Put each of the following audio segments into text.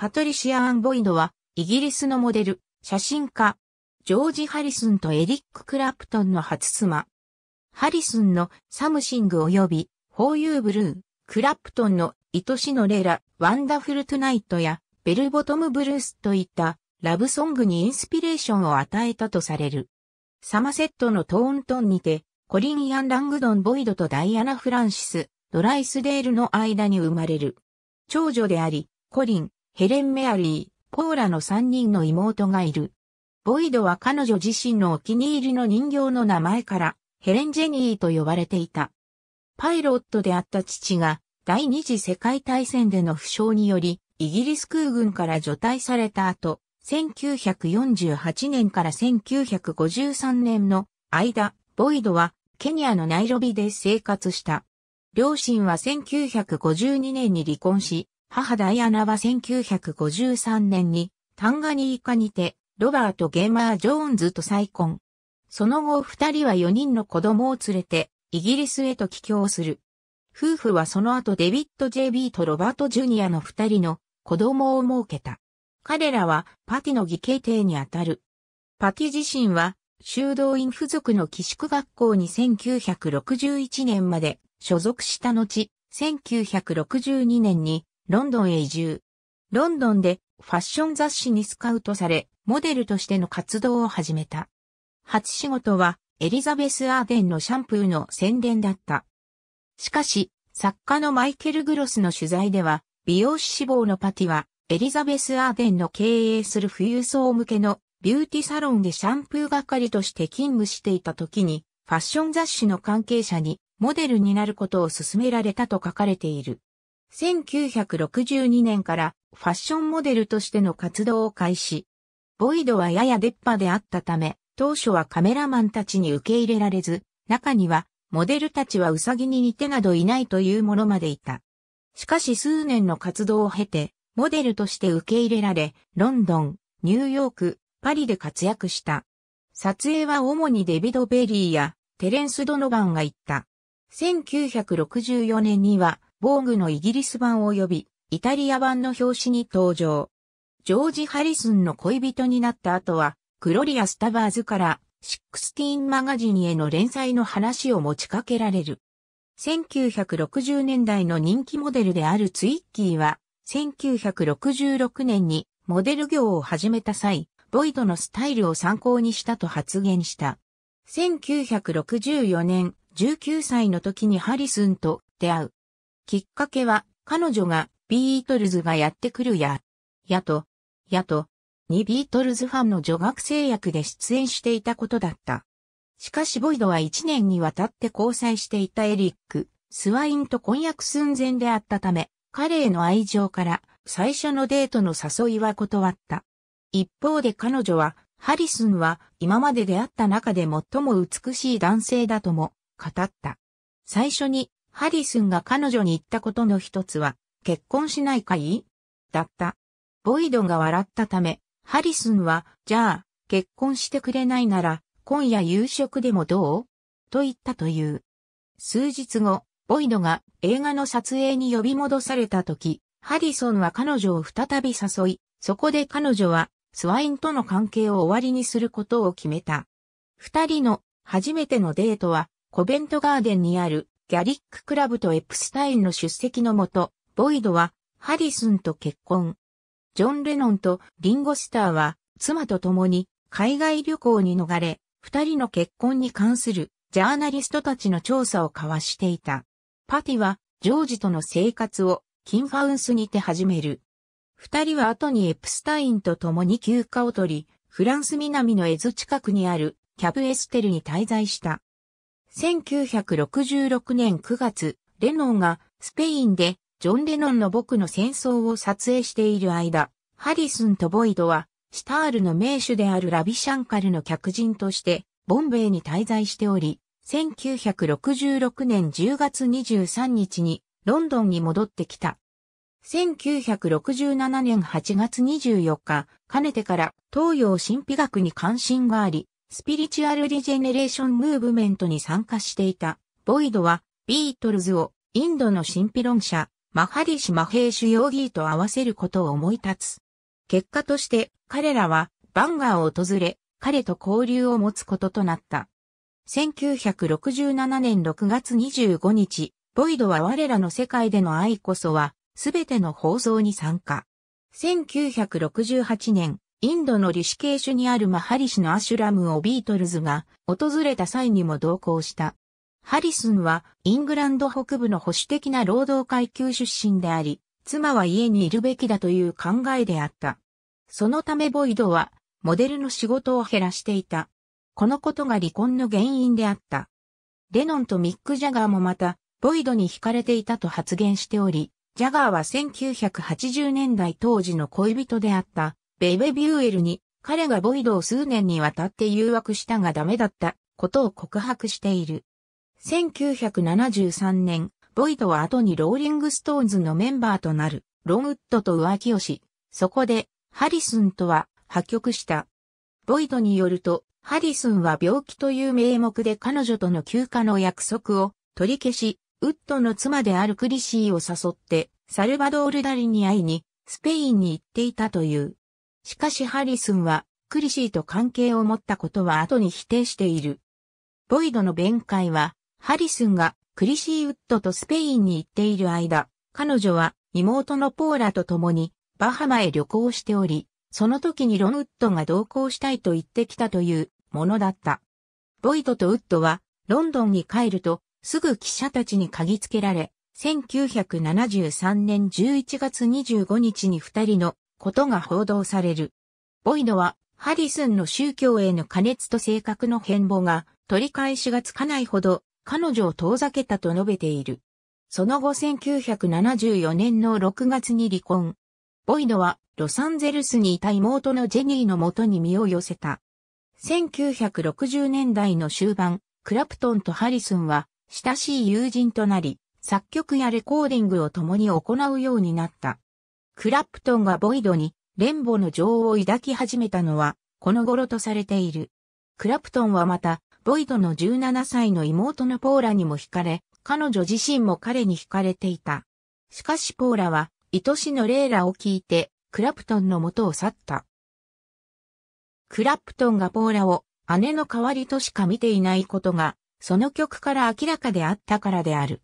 パトリシア・アン・ボイドは、イギリスのモデル、写真家、ジョージ・ハリスンとエリック・クラプトンの初妻。ハリスンのサムシング及び、ホーユー・ブルー、クラプトンの愛しのレラ、ワンダフル・トゥナイトや、ベルボトム・ブルースといったラブソングにインスピレーションを与えたとされる。サマセットのトーントンにて、コリン・イアン・ラングドン・ボイドとダイアナ・フランシス、ドライスデールの間に生まれる。長女であり、コリン、ヘレン・メアリー、ポーラの3人の妹がいる。ボイドは彼女自身のお気に入りの人形の名前から、ヘレン・ジェニーと呼ばれていた。パイロットであった父が、第二次世界大戦での負傷により、イギリス空軍から除隊された後、1948年から1953年の間、ボイドはケニアのナイロビで生活した。両親は1952年に離婚し、母ダイアナは1953年にタンガニーカにてロバート・ゲーマー・ジョーンズと再婚。その後二人は4人の子供を連れてイギリスへと帰郷する。夫婦はその後デビッド・ JB とロバート・ジュニアの二人の子供を設けた。彼らはパティの義兄弟にあたる。パティ自身は修道院付属の寄宿学校に1961年まで所属した後、1962年にロンドンへ移住。ロンドンでファッション雑誌にスカウトされ、モデルとしての活動を始めた。初仕事はエリザベス・アーデンのシャンプーの宣伝だった。しかし、作家のマイケル・グロスの取材では、美容師志望のパティは、エリザベス・アーデンの経営する富裕層向けのビューティサロンでシャンプー係として勤務していた時に、ファッション雑誌の関係者にモデルになることを勧められたと書かれている。1962年からファッションモデルとしての活動を開始。ボイドはやや出っ歯であったため、当初はカメラマンたちに受け入れられず、中にはモデルたちはウサギに似てなどいないというものまでいた。しかし数年の活動を経て、モデルとして受け入れられ、ロンドン、ニューヨーク、パリで活躍した。撮影は主にデビド・ベリーやテレンス・ドノバンが行った。1964年には防具のイギリス版及びイタリア版の表紙に登場。ジョージ・ハリスンの恋人になった後は、クロリア・スタバーズから、シックスティーンマガジンへの連載の話を持ちかけられる。1960年代の人気モデルであるツイッキーは、1966年にモデル業を始めた際、ボイドのスタイルを参考にしたと発言した。1964年、19歳の時にハリスンと出会う。きっかけは、彼女が、ビートルズがやってくるや、やと、やと、にビートルズファンの女学生役で出演していたことだった。しかしボイドは1年にわたって交際していたエリック、スワインと婚約寸前であったため、彼への愛情から最初のデートの誘いは断った。一方で彼女は、ハリスンは今まで出会った中で最も美しい男性だとも語った。最初にハリスンが彼女に言ったことの一つは、結婚しないかいだった。ボイドが笑ったため、ハリスンは、じゃあ、結婚してくれないなら、今夜夕食でもどうと言ったという。数日後、ボイドが映画の撮影に呼び戻された時、ハリソンは彼女を再び誘い、そこで彼女はスワインとの関係を終わりにすることを決めた。二人の初めてのデートはコベントガーデンにあるギャリッククラブとエプスタインの出席のもと、ボイドはハリスンと結婚。ジョン・レノンとリンゴスターは妻と共に海外旅行に逃れ、二人の結婚に関するジャーナリストたちの調査を交わしていた。パティはジョージとの生活をキンファウンスにて始める。二人は後にエプスタインと共に休暇を取り、フランス南のエズ近くにあるキャブエステルに滞在した。1966年9月、レノンがスペインでジョン・レノンの僕の戦争を撮影している間、ハリスンとボイドはシタールの名手であるラビシャンカルの客人としてボンベイに滞在しており、1966年10月23日にロンドンに戻ってきた。1967年8月24日、かねてから東洋神秘学に関心があり、スピリチュアルリジェネレーションムーブメントに参加していた、ボイドは、ビートルズを、インドの神秘論者、マハリシ・マヘイシュ・ヨーギーと合わせることを思い立つ。結果として、彼らは、バンガーを訪れ、彼と交流を持つこととなった。1967年6月25日、ボイドは我らの世界での愛こそは、すべての放送に参加。1968年、インドのリシケーシュにあるマハリシのアシュラムをビートルズが訪れた際にも同行した。ハリスンはイングランド北部の保守的な労働階級出身であり、妻は家にいるべきだという考えであった。そのためボイドはモデルの仕事を減らしていた。このことが離婚の原因であった。レノンとミック・ジャガーもまた、ボイドに惹かれていたと発言しており、ジャガーは1980年代当時の恋人であった、ベイベビューエルに彼がボイドを数年にわたって誘惑したがダメだったことを告白している。1973年、ボイドは後にローリングストーンズのメンバーとなるロングッドと浮気をし、そこでハリスンとは破局した。ボイドによると、ハリスンは病気という名目で彼女との休暇の約束を取り消し、ウッドの妻であるクリシーを誘って、サルバドールダリに会いに、スペインに行っていたという。しかしハリスンは、クリシーと関係を持ったことは後に否定している。ボイドの弁解は、ハリスンがクリシーウッドとスペインに行っている間、彼女は妹のポーラと共にバハマへ旅行しており、その時にロンウッドが同行したいと言ってきたというものだった。ボイドとウッドはロンドンに帰るとすぐ記者たちに嗅ぎつけられ、1973年11月25日に二人のことが報道される。ボイドは、ハリスンの宗教への加熱と性格の変貌が取り返しがつかないほど彼女を遠ざけたと述べている。その後1974年の6月に離婚。ボイドはロサンゼルスにいた妹のジェニーの元に身を寄せた。1960年代の終盤、クラプトンとハリスンは親しい友人となり、作曲やレコーディングを共に行うようになった。クラプトンがボイドに、レンボの情を抱き始めたのは、この頃とされている。クラプトンはまた、ボイドの17歳の妹のポーラにも惹かれ、彼女自身も彼に惹かれていた。しかしポーラは、愛しのレーラを聞いて、クラプトンの元を去った。クラプトンがポーラを姉の代わりとしか見ていないことが、その曲から明らかであったからである。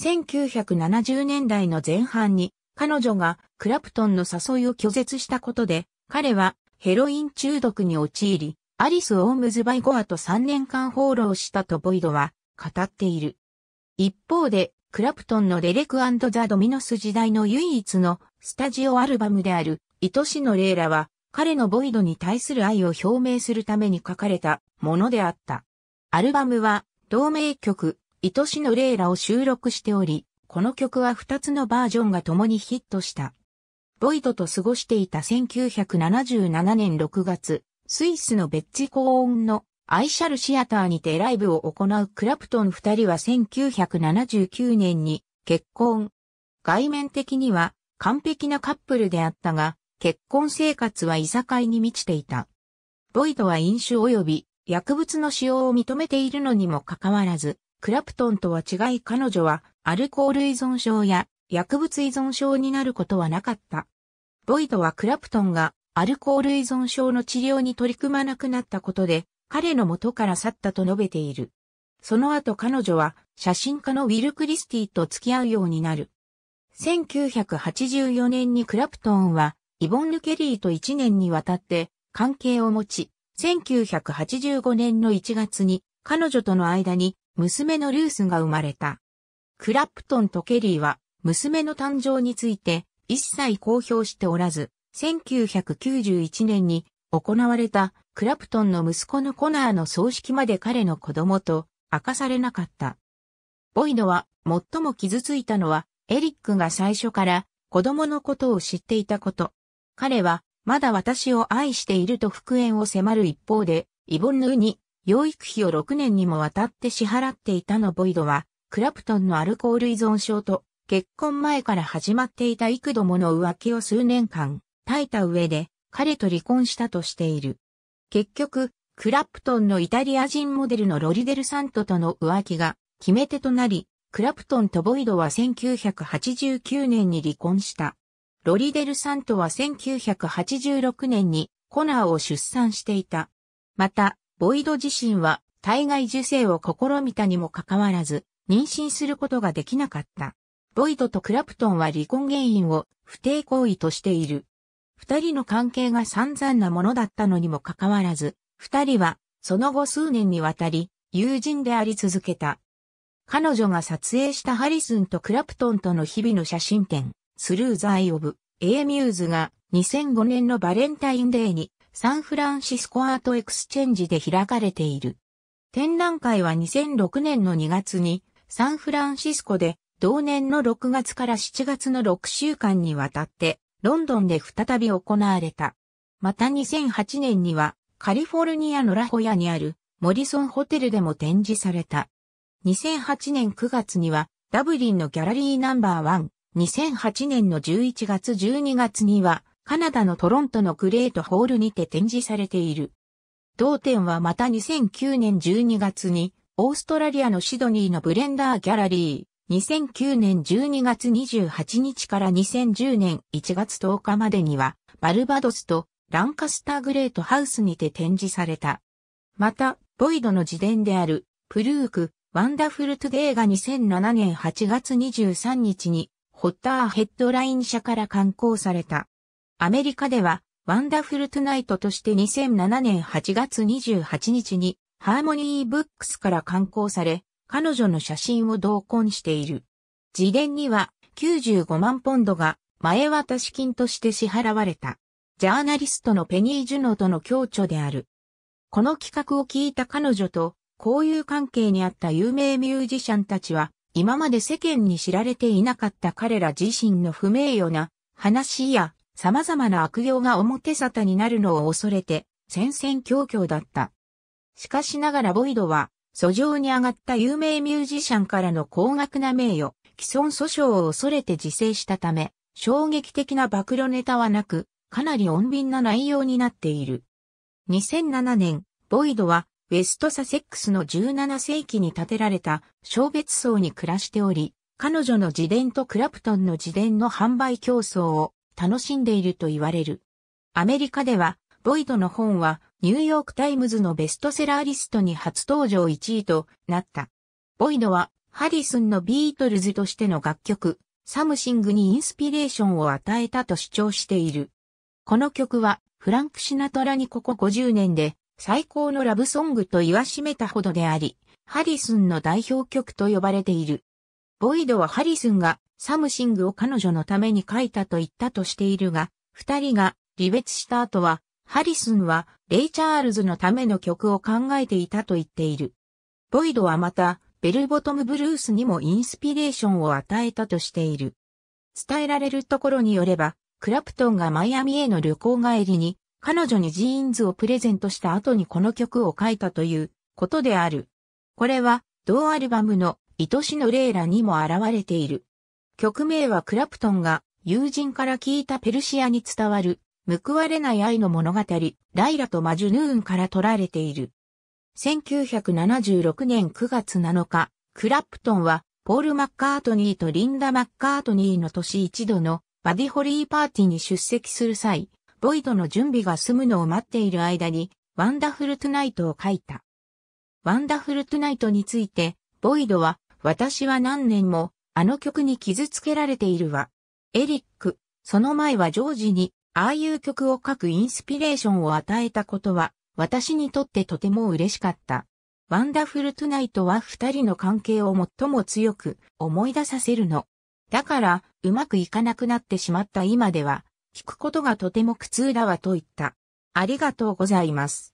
1970年代の前半に、彼女がクラプトンの誘いを拒絶したことで、彼はヘロイン中毒に陥り、アリス・オームズ・バイゴアと3年間放浪したとボイドは語っている。一方で、クラプトンのレレクザ・ドミノス時代の唯一のスタジオアルバムである、愛しのレイラは、彼のボイドに対する愛を表明するために書かれたものであった。アルバムは、同名曲、愛しのレイラを収録しており、この曲は2つのバージョンが共にヒットした。ロイドと過ごしていた1977年6月、スイスのベッチ高音のアイシャルシアターにてライブを行うクラプトン2人は1979年に結婚。外面的には完璧なカップルであったが、結婚生活はいさかいに満ちていた。ロイドは飲酒及び薬物の使用を認めているのにもかかわらず、クラプトンとは違い彼女はアルコール依存症や薬物依存症になることはなかった。ボイドはクラプトンがアルコール依存症の治療に取り組まなくなったことで、彼の元から去ったと述べている。その後彼女は写真家のウィル・クリスティと付き合うようになる。1984年にクラプトンはイボンヌ・ケリーと1年にわたって関係を持ち、1985年の1月に彼女との間に娘のルースが生まれた。クラプトンとケリーは、娘の誕生について、一切公表しておらず、1991年に行われたクラプトンの息子のコナーの葬式まで彼の子供と明かされなかった。ボイドは最も傷ついたのはエリックが最初から子供のことを知っていたこと。彼はまだ私を愛していると復縁を迫る一方で、イボンヌに養育費を6年にもわたって支払っていたのボイドはクラプトンのアルコール依存症と結婚前から始まっていた幾度もの浮気を数年間耐えた上で彼と離婚したとしている。結局、クラプトンのイタリア人モデルのロリデル・サントとの浮気が決め手となり、クラプトンとボイドは1989年に離婚した。ロリデル・サントは1986年にコナーを出産していた。また、ボイド自身は体外受精を試みたにもかかわらず、妊娠することができなかった。ボイドとクラプトンは離婚原因を不定行為としている。二人の関係が散々なものだったのにもかかわらず、二人はその後数年にわたり友人であり続けた。彼女が撮影したハリスンとクラプトンとの日々の写真展、スルーザイオブ、エイミューズが2005年のバレンタインデーにサンフランシスコアートエクスチェンジで開かれている。展覧会は2006年の2月にサンフランシスコで同年の6月から7月の6週間にわたってロンドンで再び行われた。また2008年にはカリフォルニアのラホヤにあるモリソンホテルでも展示された。2008年9月にはダブリンのギャラリーナンバーン。2008年の11月12月にはカナダのトロントのグレートホールにて展示されている。同展はまた2009年12月にオーストラリアのシドニーのブレンダーギャラリー、2009年12月28日から2010年1月10日までには、バルバドスとランカスターグレートハウスにて展示された。また、ボイドの自伝である、プルーク、ワンダフルトゥデーが2007年8月23日に、ホッターヘッドライン社から刊行された。アメリカでは、ワンダフルトゥナイトとして2007年8月28日に、ハーモニーブックスから刊行され、彼女の写真を同梱している。自伝には95万ポンドが前渡し金として支払われた。ジャーナリストのペニー・ジュノとの共著である。この企画を聞いた彼女と交友関係にあった有名ミュージシャンたちは、今まで世間に知られていなかった彼ら自身の不名誉な話や様々な悪行が表沙汰になるのを恐れて戦々恐々だった。しかしながらボイドは、訴状に上がった有名ミュージシャンからの高額な名誉、既存訴訟を恐れて自制したため、衝撃的な暴露ネタはなく、かなり穏便な内容になっている。2007年、ボイドは、ウェストサセックスの17世紀に建てられた小別荘に暮らしており、彼女の自伝とクラプトンの自伝の販売競争を楽しんでいると言われる。アメリカではボイドの本はニューヨークタイムズのベストセラーリストに初登場1位となった。ボイドはハリスンのビートルズとしての楽曲、サムシングにインスピレーションを与えたと主張している。この曲はフランク・シナトラにここ50年で最高のラブソングと言わしめたほどであり、ハリスンの代表曲と呼ばれている。ボイドはハリスンがサムシングを彼女のために書いたと言ったとしているが、二人が離別した後はハリスンはレイ・チャールズのための曲を考えていたと言っている。ボイドはまた、ベルボトムブルースにもインスピレーションを与えたとしている。伝えられるところによれば、クラプトンがマイアミへの旅行帰りに、彼女にジーンズをプレゼントした後にこの曲を書いたということである。これは、同アルバムの愛しのレイラにも現れている。曲名はクラプトンが友人から聞いたペルシアに伝わる報われない愛の物語、ライラとマジュヌーンから取られている。1976年9月7日、クラプトンは、ポール・マッカートニーとリンダ・マッカートニーの年一度のバディホリーパーティーに出席する際、ボイドの準備が済むのを待っている間に、ワンダフル・トゥナイトを書いた。ワンダフル・トゥナイトについて、ボイドは、私は何年も、あの曲に傷つけられているわ。エリック、その前はジョージに、ああいう曲を書くインスピレーションを与えたことは、私にとってとても嬉しかった。ワンダフルトゥナイトは二人の関係を最も強く思い出させるの。だから、うまくいかなくなってしまった今では、聞くことがとても苦痛だわと言った。ありがとうございます。